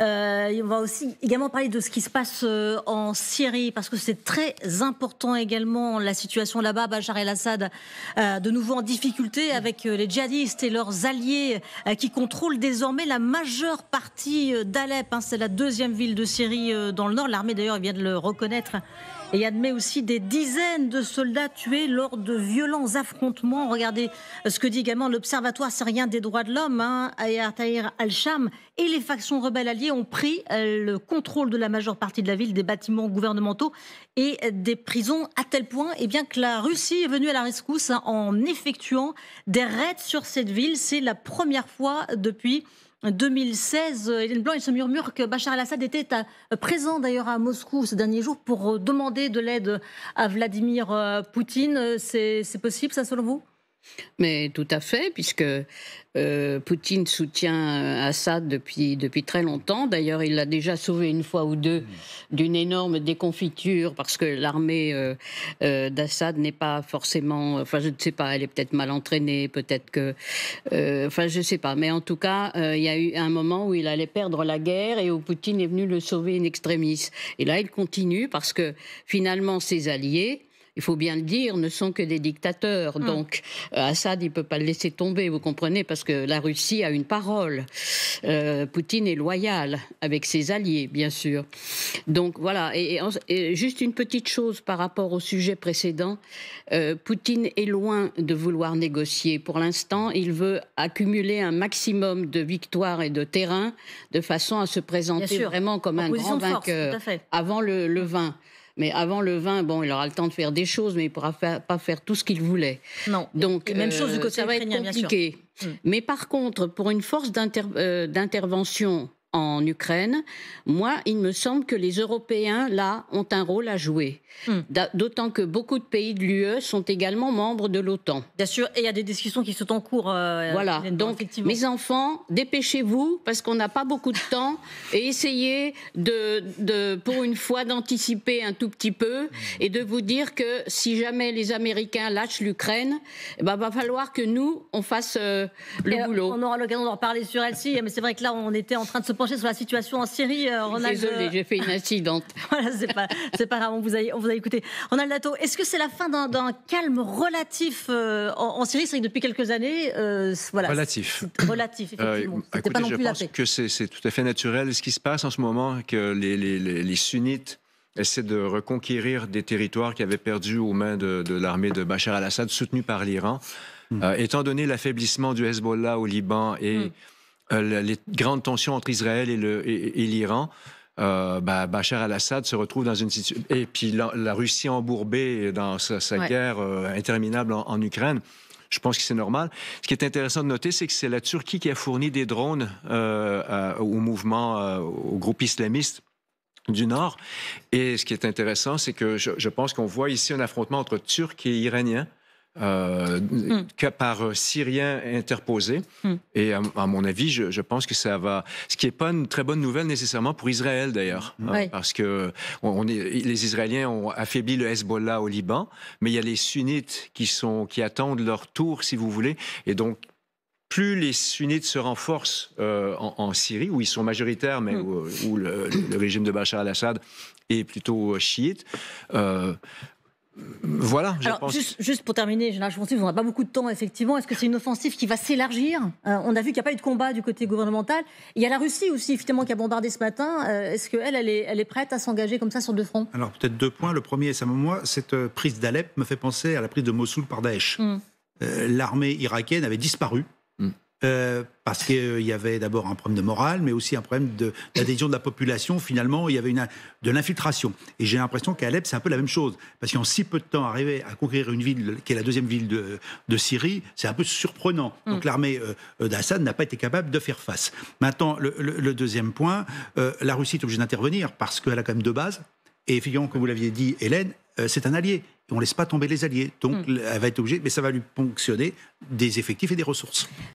Euh, on va aussi également parler de ce qui se passe euh, en Syrie, parce que c'est très important également la situation là-bas. Bachar el-Assad, euh, de nouveau en difficulté avec les djihadistes et leurs alliés qui contrôlent désormais la majeure partie d'Alep. Hein. C'est la deuxième ville de Syrie dans le nord. L'armée d'ailleurs vient de le reconnaître et admet aussi des dizaines de soldats tués lors de violents affrontements. Regardez euh, ce que dit également l'Observatoire syrien des droits de l'homme, hein, al-Sham, et les factions rebelles alliées ont pris euh, le contrôle de la majeure partie de la ville, des bâtiments gouvernementaux et euh, des prisons, à tel point eh bien, que la Russie est venue à la rescousse hein, en effectuant des raids sur cette ville. C'est la première fois depuis 2016. Euh, Hélène Blanc, il se murmure que Bachar el-Assad était euh, présent d'ailleurs à Moscou ces derniers jours pour euh, demander de l'aide à Vladimir Poutine. C'est possible, ça, selon vous mais tout à fait, puisque euh, Poutine soutient euh, Assad depuis, depuis très longtemps. D'ailleurs, il l'a déjà sauvé une fois ou deux mmh. d'une énorme déconfiture parce que l'armée euh, d'Assad n'est pas forcément. Enfin, je ne sais pas, elle est peut-être mal entraînée, peut-être que. enfin, je ne sais pas. Mais en tout cas, il y a eu un moment où il allait perdre la guerre et où Poutine est venu le sauver in extremis. Et là, il continue parce que finalement, ses alliés il faut bien le dire, ne sont que des dictateurs. Hum. Donc euh, Assad, il peut pas le laisser tomber, vous comprenez, parce que la Russie a une parole. Euh, Poutine est loyal avec ses alliés, bien sûr. Donc voilà, et, juste une petite chose par rapport au sujet précédent. Euh, Poutine est loin de vouloir négocier. Pour l'instant, il veut accumuler un maximum de victoires et de terrain de façon à se présenter vraiment comme un grand vainqueur avant le, le 20. Mais avant le vin, bon, il aura le temps de faire des choses, mais il ne pourra pas faire tout ce qu'il voulait. Non. Donc, même chose du euh, côté ça va être compliqué. Mm. Mais par contre, pour une force euh, d'intervention en Ukraine, moi, il me semble que les Européens, là, ont un rôle à jouer. Hmm. D'autant que beaucoup de pays de l'UE sont également membres de l'OTAN. Bien sûr, et il y a des discussions qui sont en cours. Euh, voilà, donc mes enfants, dépêchez-vous, parce qu'on n'a pas beaucoup de temps, et essayez de, de pour une fois, d'anticiper un tout petit peu, hmm. et de vous dire que si jamais les Américains lâchent l'Ukraine, il eh ben, va falloir que nous, on fasse euh, le euh, boulot. On aura l'occasion d'en reparler sur LCI, mais c'est vrai que là, on était en train de se pencher sur la situation en Syrie, euh, Désolée, euh, j'ai fait une incidente. voilà, c'est pas, pas grave, on vous a, on vous a écouté. Ronald Dato, est-ce que c'est la fin d'un calme relatif euh, en, Syrie C'est que depuis quelques années, voilà. Relatif. Relatif, effectivement. je pense que c'est tout à fait naturel ce qui se passe en ce moment, que les, sunnites essaient de reconquérir des territoires qui avaient perdu aux mains de, l'armée de Bachar al-Assad, soutenue par l'Iran. Hmm. étant donné l'affaiblissement du Hezbollah au Liban et hmm. Euh, les grandes tensions entre Israël et l'Iran, euh, bah, Bachar al-Assad se retrouve dans une situation. Et puis la, Russie embourbée dans sa, guerre euh, interminable en, Ukraine. Je pense que c'est normal. Ce qui est intéressant de noter, c'est que c'est la Turquie qui a fourni des drones euh, au mouvement, au groupe islamiste du Nord. Et ce qui est intéressant, c'est que je, je pense qu'on voit ici un affrontement entre Turcs et Iraniens euh, que par Syriens interposés. Hmm. Et à, mon avis, je, pense que ça va. Ce qui n'est pas une très bonne nouvelle nécessairement pour Israël d'ailleurs, hein, hmm. parce que on, les Israéliens ont affaibli le Hezbollah au Liban, mais il y a les sunnites qui, sont, qui attendent leur tour, si vous voulez. Et donc, plus les sunnites se renforcent euh, en, Syrie, où ils sont majoritaires, mais hmm. où, le, régime de Bachar al-Assad est plutôt chiite, euh, voilà. Alors, pense... juste, pour terminer, Général que on n'a pas beaucoup de temps, effectivement. Est-ce que c'est une offensive qui va s'élargir euh, On a vu qu'il n'y a pas eu de combat du côté gouvernemental. Il y a la Russie aussi, effectivement, qui a bombardé ce matin. Euh, est-ce qu'elle, elle est, elle est prête à s'engager comme ça sur deux fronts Alors, peut-être deux points. Le premier, c'est moi, cette euh, prise d'Alep me fait penser à la prise de Mossoul par Daesh. Hmm. L'armée irakienne avait disparu euh, parce qu'il euh, y avait d'abord un problème de morale, mais aussi un problème d'adhésion de, la population. Finalement, il y avait une, de l'infiltration. Et j'ai l'impression qu'à Alep, c'est un peu la même chose. Parce qu'en si peu de temps, arriver à conquérir une ville qui est la deuxième ville de, Syrie, c'est un peu surprenant. Mm. Donc l'armée euh, d'Assad n'a pas été capable de faire face. Maintenant, le, deuxième point, la Russie est obligée d'intervenir parce qu'elle a quand même deux bases. Et effectivement, comme vous l'aviez dit, Hélène, c'est un allié. on ne laisse pas tomber les alliés. Donc, mm. elle va être obligée, mais ça va lui ponctionner des effectifs et des ressources.